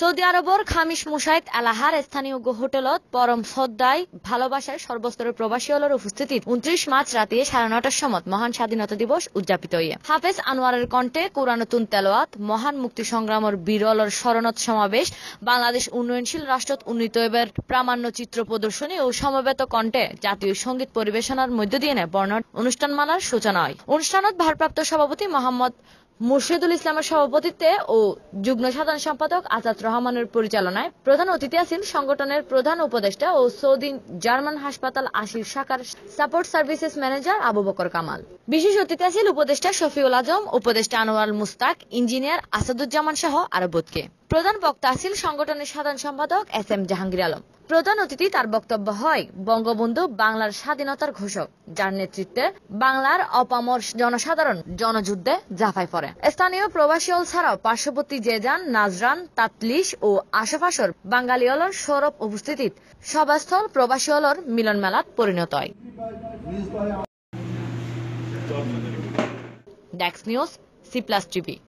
Saudi আরবর খামিস মুশাইদ আলাহার স্থানীয় হোটেলত পরম শ্রদ্ধায় ভালোবাসায় সর্বস্তরের প্রবাসী হলের উপস্থিতি উনত্রিশ মার্চ রাতে সাড়ে নটার সময় মহান স্বাধীনতা দিবস উদযাপিত হইয়ে হাফেজ আনোয়ারের কণ্ঠে কোরআনতুন তেলোয়াত মহান মুক্তি সংগ্রামর বিরলর শরণত সমাবেশ বাংলাদেশ উন্নয়নশীল রাষ্ট্রত উন্নীত এবার প্রামাণ্য চিত্র প্রদর্শনী ও সমবেত কণ্ঠে জাতীয় সঙ্গীত পরিবেশনার মধ্য দিয়ে বর্ণ অনুষ্ঠানমালার সূচনা হয় অনুষ্ঠানত ভারপ্রাপ্ত সভাপতি মোহাম্মদ মুর্শিদুল ইসলামের সভাপতিত্বে ও যুগ্ম সাধারণ সম্পাদক আজাদ রহমানের পরিচালনায় প্রধান অতিথি আছেন সংগঠনের প্রধান উপদেষ্টা ও সৌদি জার্মান হাসপাতাল আশির শাখার support services manager Abu Bakar Kamal বিশেষ অতিথি আছেন উপদেষ্টা শফিউল আজম উপদেষ্টা আনোয়ার মুস্তাক ইঞ্জিনিয়ার আসাদুজ্জামান সহ আরবদকে প্রধান বক্তা আছেন সংগঠনের সাধারণ সম্পাদক এস এম জাহাঙ্গীর আলম প্রধান অতিথি তার বক্তব্য হয় বঙ্গবন্ধু বাংলার স্বাধীনতার ঘোষক যার নেতৃত্বে বাংলার অপামর জনসাধারণ জনযুদ্ধে জাফায় পড়ে স্থানীয় প্রবাসীল ছাড়াও পার্শ্ববর্তী জেজান নাজরান তাতলিশ ও আশাপাশর অলর সৌরভ উপস্থিতিত সভাস্থল প্রবাসী অলর মিলন মেলাত পরিণত হয় ডেক্স নিউজ সি প্লাস টিভি